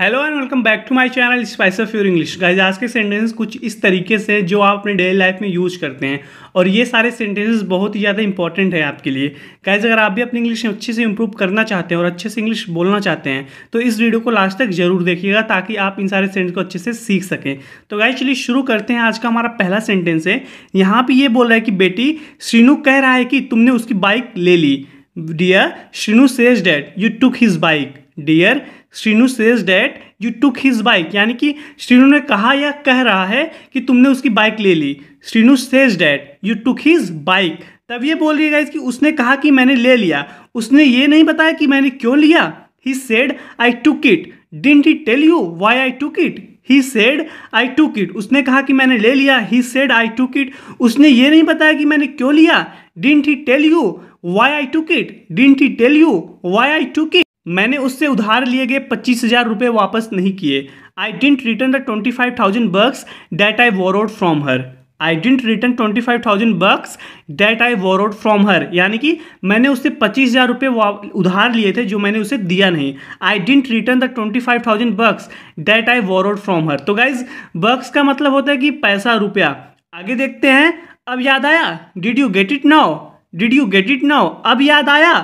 Hello and welcome back to my channel spice of your English guys आज के sentence कुछ इस तरीके से जो आप अपने डेली लाइफ में यूज करते हैं और ये सारे सेंटेंसेस बहुत ही ज़्यादा इंपॉर्टेंट है आपके लिए गाइज अगर आप भी अपनी इंग्लिश अच्छे से इंप्रूव करना चाहते हैं और अच्छे से इंग्लिश बोलना चाहते हैं तो इस वीडियो को लास्ट तक जरूर देखिएगा ताकि आप इन सारे सेंटेंस को अच्छे से सीख सकें तो गाइज चलिए शुरू करते हैं आज का हमारा पहला सेंटेंस है यहाँ पर ये बोल रहा है कि बेटी श्रीनु कह रहा है कि तुमने उसकी बाइक ले ली dear Srinu says that you took his bike dear Srinu says that you took his bike यानी कि श्रीनु ने कहा या कह रहा है कि तुमने उसकी बाइक ले ली Srinu says that you took his bike तब ये बोल रही है कि उसने कहा कि मैंने ले लिया उसने ये नहीं बताया कि मैंने क्यों लिया he said I took it didn't he tell you why I took it he said I took it उसने कहा कि मैंने ले लिया he said I took it उसने ये नहीं बताया कि मैंने क्यों लिया didn't he tell you why I took it didn't he tell you why I took it मैंने उससे उधार लिए गए पच्चीस हज़ार रुपये वापस नहीं किए I didn't return the twenty five thousand bucks that I out from her I didn't return twenty five thousand bucks that I out from her यानी कि मैंने उससे पच्चीस हज़ार रुपये उधार लिए थे जो मैंने उसे दिया नहीं I didn't return the twenty five thousand bucks that I borrowed from her तो गाइज बक्स का मतलब होता है कि पैसा रुपया आगे देखते हैं अब याद आया did you get it now did you get it now अब याद आया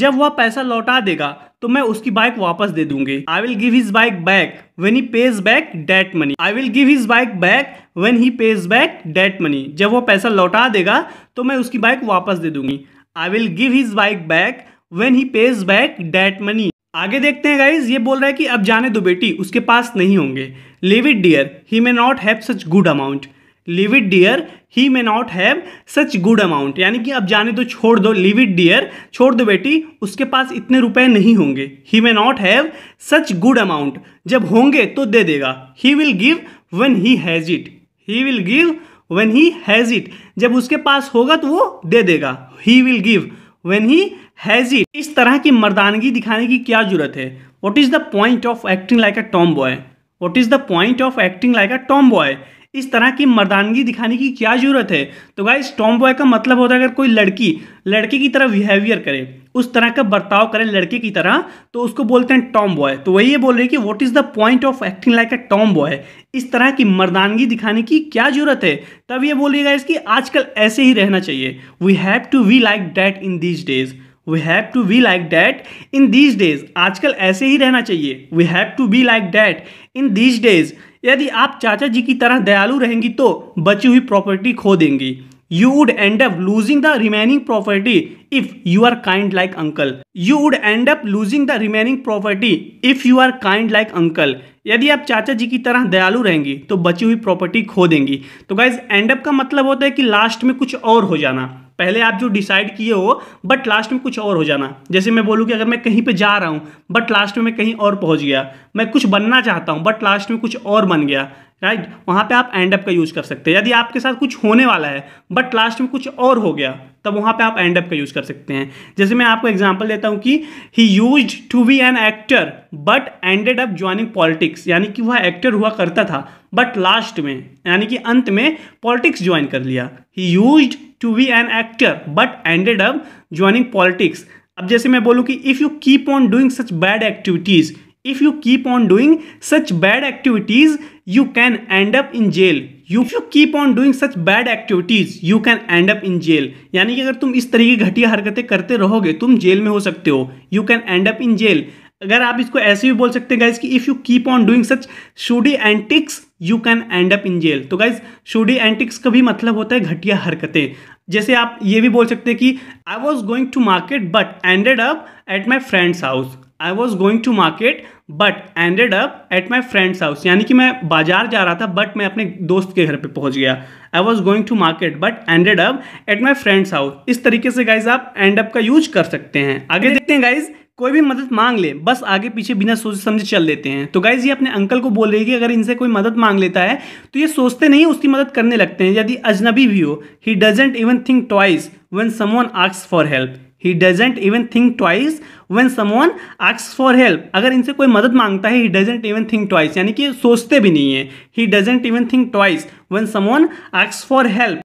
जब वह पैसा लौटा देगा तो मैं उसकी बाइक वापस दे दूंगी I will give his bike back when he pays back that money I will give his bike back when he pays back that money जब वह पैसा लौटा देगा तो मैं उसकी बाइक वापस दे दूंगी I will give his bike back when he pays back that money आगे देखते हैं गाइज ये बोल रहा है कि अब जाने दो बेटी उसके पास नहीं होंगे leave it dear he may not have such good amount leave it dear he may not have such good amount यानी कि अब जाने दो तो छोड़ दो लिव इट डियर छोड़ दो बेटी उसके पास इतने रुपए नहीं होंगे he may not have such good amount जब होंगे तो दे देगा he will give when he has it he will give when he has it जब उसके पास होगा तो वो दे देगा he will give when he has it इस तरह की मर्दानगी दिखाने की क्या जरूरत है what is the point of acting like a tomboy what is the point of acting like a tomboy इस तरह की मर्दानगी दिखाने की क्या ज़रूरत है तो गाइज टॉम बॉय का मतलब होता है अगर कोई लड़की लड़के की तरह बिहेवियर करे उस तरह का बर्ताव करे लड़के की तरह तो उसको बोलते हैं टॉम बॉय तो वही ये बोल रही है कि what is the point of acting like a tomboy इस तरह की मर्दानगी दिखाने की क्या ज़रूरत है तब ये बोल रही है कि आजकल ऐसे ही रहना चाहिए we have to we like that in these days we have to be like that in these days आजकल ऐसे ही रहना चाहिए we have to be like that in these days यदि आप चाचा जी की तरह दयालु रहेंगी तो बची हुई प्रॉपर्टी खो देंगी you would end up losing the remaining property if you are kind like uncle you would end up losing the remaining property if you are kind like uncle यदि आप चाचा जी की तरह दयालु रहेंगी तो बची हुई प्रॉपर्टी खो देंगी तो गाइज एंड अप का मतलब होता है कि लास्ट में कुछ और हो जाना पहले आप जो डिसाइड किए हो बट लास्ट में कुछ और हो जाना जैसे मैं बोलूँ कि अगर मैं कहीं पे जा रहा हूँ बट लास्ट में मैं कहीं और पहुँच गया मैं कुछ बनना चाहता हूँ बट लास्ट में कुछ और बन गया राइट right? वहाँ पे आप एंड अप का यूज़ कर सकते हैं यदि आपके साथ कुछ होने वाला है बट लास्ट में कुछ और हो गया तब वहाँ पे आप एंड अप का यूज़ कर सकते हैं जैसे मैं आपको एग्जांपल देता हूँ कि he used to be an actor but ended up joining politics यानी कि वह एक्टर हुआ करता था बट लास्ट में यानी कि अंत में पॉलिटिक्स ज्वाइन कर लिया he used to be an actor but ended up joining politics अब जैसे मैं बोलूँ कि if you keep on doing such bad activities if you keep on doing such bad activities you can end up in jail you you keep on doing such bad activities you can end up in jail यानी कि अगर तुम इस तरीके की घटिया हरकतें करते रहोगे तुम जेल में हो सकते हो you can end up in jail अगर आप इसको ऐसे भी बोल सकते हैं गाइज कि if you keep on doing such shoddy antics you can end up in jail तो गाइज शूडी एंटिक्स का भी मतलब होता है घटिया हरकतें जैसे आप ये भी बोल सकते हैं कि I was going to market but ended up at my friends house I was going to market but ended up at my friends house यानी कि मैं बाजार जा रहा था बट मैं अपने दोस्त के घर पे पहुंच गया I was going to market but ended up at my friends house इस तरीके से गाइज आप एंड अप का यूज कर सकते हैं आगे देखते हैं गाइज़ कोई भी मदद मांग ले बस आगे पीछे बिना सोच समझे चल देते हैं तो गाइज ये अपने अंकल को बोल रही है कि अगर इनसे कोई मदद मांग लेता है तो ये सोचते नहीं उसकी मदद करने लगते हैं यदि अजनबी भी हो he doesn't even think twice when someone asks for help he doesn't even think twice when someone asks for help अगर इनसे कोई मदद मांगता है he doesn't even think twice यानी कि सोचते भी नहीं है he doesn't even think twice when someone asks for help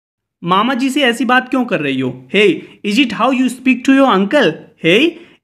मामा जी से ऐसी बात क्यों कर रही हो hey is it how you speak to your uncle hey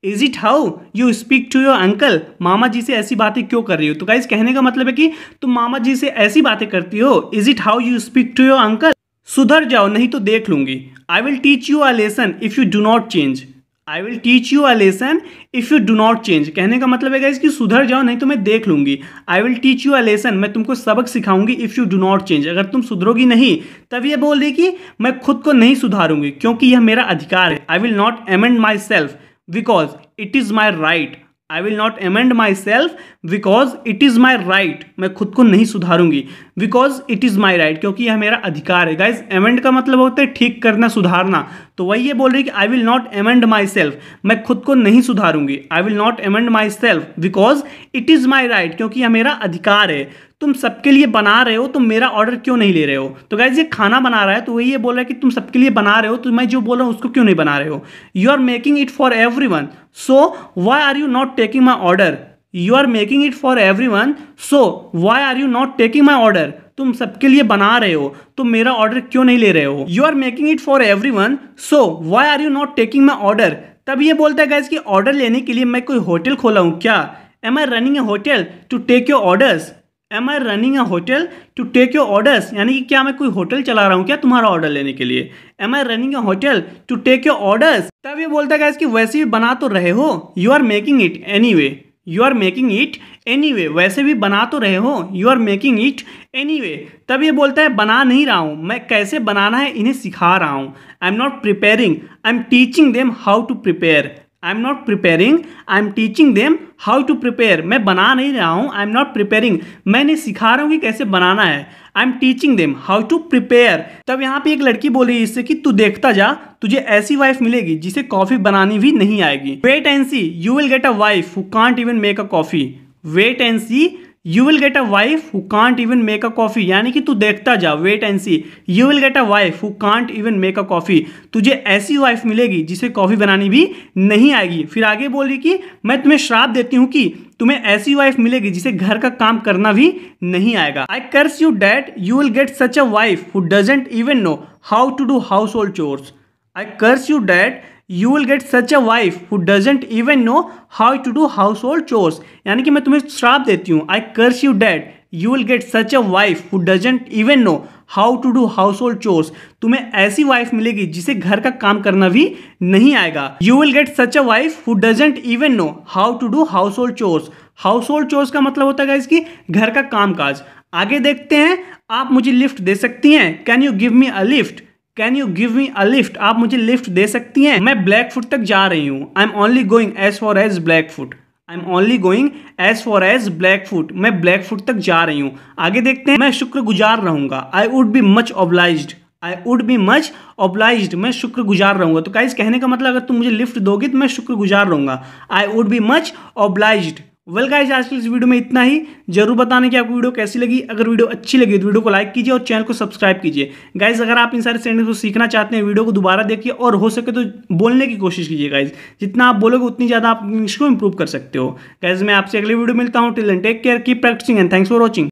is it how you speak to your uncle मामा जी से ऐसी बातें क्यों कर रही हो तो गाइज कहने का मतलब है कि तुम मामा जी से ऐसी बातें करती हो is it how you speak to your uncle सुधर जाओ नहीं तो देख लूंगी I will teach you a lesson if you do not change I will teach you a lesson if you do not change कहने का मतलब है गाइज कि सुधर जाओ नहीं तो मैं देख लूंगी I will teach you a lesson मैं तुमको सबक सिखाऊंगी if you do not change अगर तुम सुधरोगी नहीं तब यह बोल रही कि मैं खुद को नहीं सुधारूंगी क्योंकि यह मेरा अधिकार है I will not amend myself because it is my right I will not amend myself because it is my right मैं खुद को नहीं सुधारूंगी because it is my right क्योंकि यह मेरा अधिकार है गाइज एमेंड का मतलब होता है ठीक करना सुधारना तो वही ये बोल रही कि I will not amend myself मैं खुद को नहीं सुधारूंगी I will not amend myself because it is my right क्योंकि यह मेरा अधिकार है तुम सबके लिए बना रहे हो तो मेरा ऑर्डर क्यों नहीं ले रहे हो तो गाइज ये खाना बना रहा है तो वही ये बोल रहा है कि तुम सबके लिए बना रहे हो तो मैं जो बोल रहा हूँ उसको क्यों नहीं बना रहे हो you are making it for everyone so why are you not taking my order you are making it for everyone so why are you not taking my order तुम सबके लिए बना रहे हो तो मेरा ऑर्डर क्यों नहीं ले रहे हो you are making it for everyone so why are you not taking my order तब ये बोलता है गाइज कि ऑर्डर लेने के लिए मैं कोई होटल खोला हूँ क्या am I running a hotel to take your orders am I running a hotel to take your orders यानी कि क्या मैं कोई होटल चला रहा हूँ क्या तुम्हारा ऑर्डर लेने के लिए am I running a hotel to take your orders तब ये बोलता है कि वैसे भी बना तो रहे हो you are making it anyway you are making it anyway वैसे भी बना तो रहे हो you are making it anyway तब ये बोलता है बना नहीं रहा हूँ मैं कैसे बनाना है इन्हें सिखा रहा हूँ I am not preparing I am teaching them how to prepare I am not preparing I am teaching them how to prepare मैं बना नहीं रहा हूँ आई एम नॉट प्रिपेयरिंग मैं नहीं सिखा रहा हूँ कि कैसे बनाना है I am teaching them how to prepare तब यहाँ पे एक लड़की बोली इससे कि तू देखता जा तुझे ऐसी वाइफ मिलेगी जिसे कॉफ़ी बनानी भी नहीं आएगी wait and see you will get a wife who can't even make a coffee wait and see you will get a wife who can't even make a coffee यानी कि तू देखता जा wait and see you will get a wife who can't even make a coffee तुझे ऐसी wife मिलेगी जिसे coffee बनानी भी नहीं आएगी फिर आगे बोल रही कि मैं तुम्हें श्राप देती हूँ कि तुम्हें ऐसी वाइफ मिलेगी जिसे घर का काम करना भी नहीं आएगा I curse you that you will get such a wife who doesn't even know how to do household chores I curse you that you will get such a wife who doesn't even know how to do household chores यानी कि मैं तुम्हें श्राप देती हूँ I curse you that you will get such a wife who doesn't even know how to do household chores तुम्हें ऐसी wife मिलेगी जिसे घर का काम करना भी नहीं आएगा you will get such a wife who doesn't even know how to do household chores household chores का मतलब होता है इसकी घर का काम काज आगे देखते हैं आप मुझे लिफ्ट दे सकती हैं can you give me a lift can you give me a lift आप मुझे लिफ्ट दे सकती हैं मैं ब्लैक फुट तक जा रही हूँ I am only going as far as Blackfoot I am only going as far as Blackfoot मैं ब्लैक फुट तक जा रही हूँ आगे देखते हैं मैं शुक्र गुजार रहूंगा I would be much obliged I would be much oblige मैं शुक्र गुजार रहूंगा तो इस कहने का मतलब अगर तुम मुझे लिफ्ट दोगे तो मैं शुक्र गुजार रहूंगा I would be much oblige well guys आज की इस वीडियो में इतना ही जरूर बताने कि आपको वीडियो कैसी लगी अगर वीडियो अच्छी लगी तो वीडियो को लाइक कीजिए और चैनल को सब्सक्राइब कीजिए गाइस अगर आप इन सारे सेंटेंस को सीखना चाहते हैं वीडियो को दोबारा देखिए और हो सके तो बोलने की कोशिश कीजिए गाइज जितना आप बोलोगे उतनी ज़्यादा आप इंग्लिश को इंप्रूव कर सकते हो गाइज मैं आपसे अगली वीडियो मिलता हूँ till and take care keep practicing and thanks for watching